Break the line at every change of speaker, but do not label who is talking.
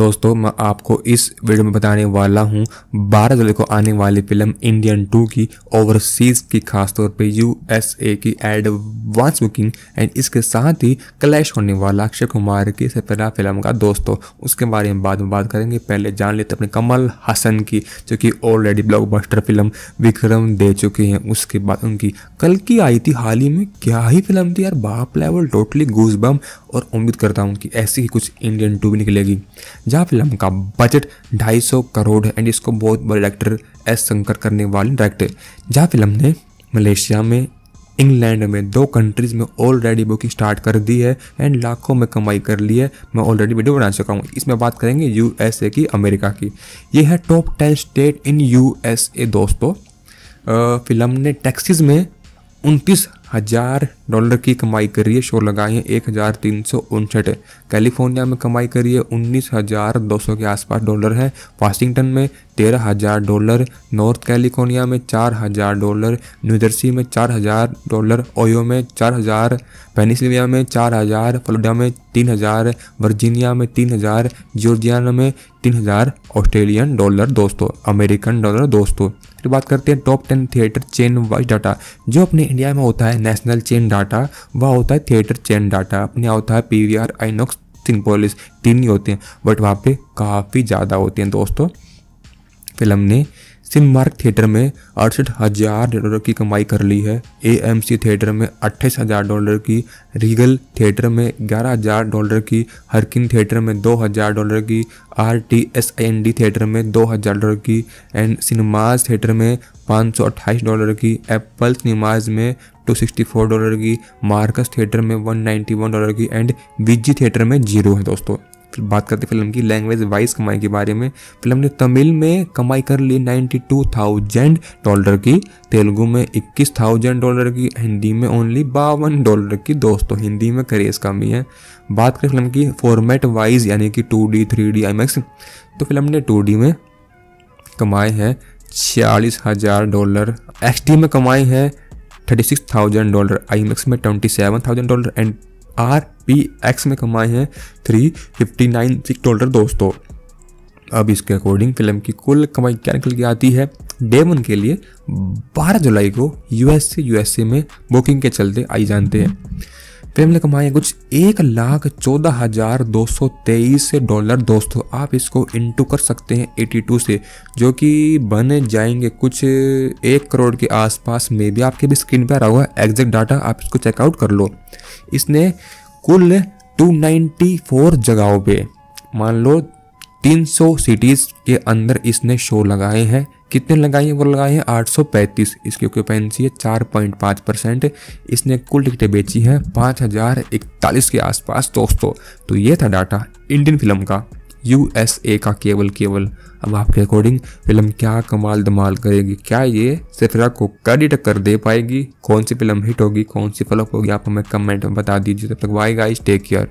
दोस्तों मैं आपको इस वीडियो में बताने वाला हूं 12 जुलाई को आने वाली फिल्म इंडियन 2 की ओवरसीज की खासतौर पे यूएसए की एडवांस बुकिंग एंड इसके साथ ही क्लैश होने वाला अक्षय कुमार की पहला फिल्म का दोस्तों उसके बारे में बाद में बात करेंगे पहले जान लेते अपने कमल हसन की जो कि ऑलरेडी ब्लॉक फिल्म विक्रम दे चुके हैं उसके बाद उनकी कल की आई थी हाल ही में क्या ही फिल्म थी यार बाप लेवल टोटली गूज और उम्मीद करता हूँ कि ऐसी ही कुछ इंडियन टू भी निकलेगी जहाँ फिल्म का बजट 250 करोड़ है एंड इसको बहुत बड़े डायरेक्टर एस शंकर करने वाले डायरेक्टर जहाँ फिल्म ने मलेशिया में इंग्लैंड में दो कंट्रीज़ में ऑलरेडी बुकिंग स्टार्ट कर दी है एंड लाखों में कमाई कर ली है मैं ऑलरेडी वीडियो बना चुका हूँ इसमें बात करेंगे यूएसए की अमेरिका की ये है top ten state in USA दोस्तों फिल्म ने टैक्सीज में उनतीस हजार डॉलर की कमाई करी है शो लगाए हैं एक हजार तीन सौ उनसठ कैलिफोर्निया में कमाई करी है उन्नीस हजार दो सौ के आसपास डॉलर है वाशिंगटन में तेरह हजार डॉलर नॉर्थ कैलिफोर्निया में चार हजार डॉलर न्यूजर्सी में चार हजार डॉलर ओयो में चार हजार पेनिसिल्विया में चार हजार फ्लोरिडा में तीन हजार वर्जीनिया में तीन हजार जॉर्जियाना में तीन हजार ऑस्ट्रेलियन डॉलर दोस्तों अमेरिकन डॉलर दोस्तों फिर बात करते हैं top ten theatre chain wise data जो अपने इंडिया में होता है नेशनल चेन डाटा वह होता है थिएटर चेन डाटा अपने यहाँ होता है P V R INOX Cinepolis तीन ही होते हैं बट वहाँ पे काफ़ी ज़्यादा होते हैं दोस्तों फिल्म ने सिनमार्क थिएटर में अड़सठ हजार डॉलर की कमाई कर ली है सी थिएटर में अट्ठाईस हजार डॉलर की रीगल थिएटर में ग्यारह हजार डॉलर की हरकिन थिएटर में दो हजार डॉलर की R T S I N D theatre में दो हजार डॉलर की एंड सिनेमाज थिएटर में पाँच सौ अट्ठाईस डॉलर की एप्पल सिनेमाज में 264 डॉलर की मार्कस थिएटर में 191 डॉलर की एंड वीजी थिएटर में जीरो है दोस्तों फिर बात करते फिल्म की लैंग्वेज वाइज कमाई के बारे में फिल्म ने तमिल में कमाई कर ली 92,000 डॉलर की तेलुगु में 21,000 डॉलर की हिंदी में ओनली बावन डॉलर की दोस्तों हिंदी में करेज कमी है बात करें फिल्म की फॉर्मेट वाइज यानी कि two D three D I तो फिल्म ने टू डी में कमाए हैं छियालीस हज़ार डॉलर डी में कमाए हैं thirty six thousand dollar I में twenty seven thousand dollar and R P X में कमाए हैं three fifty nine six dollar दोस्तों अब इसके अकॉर्डिंग फिल्म की कुल कमाई क्या निकल के आती है डे वन के लिए 12 जुलाई को यूएसए यूएसए में बुकिंग के चलते आई जानते हैं फैमिली कमाए कुछ एक लाख चौदह हजार दो सौ तेईस डॉलर दोस्तों आप इसको इंटू कर सकते हैं एटी टू से जो कि बन जाएंगे कुछ एक करोड़ के आसपास में भी आपके भी स्क्रीन पर आ रहा होगा एग्जैक्ट डाटा आप इसको चेकआउट कर लो इसने कुल टू नाइन्टी फोर जगहों पर मान लो 300 सिटीज़ के अंदर इसने शो लगाए हैं कितने लगाए हैं वो लगाए हैं 835 इसकी ऑक्यूपेंसी है 4.5 परसेंट इसने कुल टिकटें बेची हैं पाँच हजार इकतालीस के आसपास दोस्तों तो ये था डाटा इंडियन फिल्म का यू का केवल केवल अब आपके अकॉर्डिंग फिल्म क्या कमाल दमाल करेगी क्या ये सिफरा को क्रेडिट कर दे पाएगी कौन सी फिल्म हिट होगी कौन सी फ्लॉप होगी आप हमें कमेंट में बता दीजिए तब तक बाय गाइस टेक केयर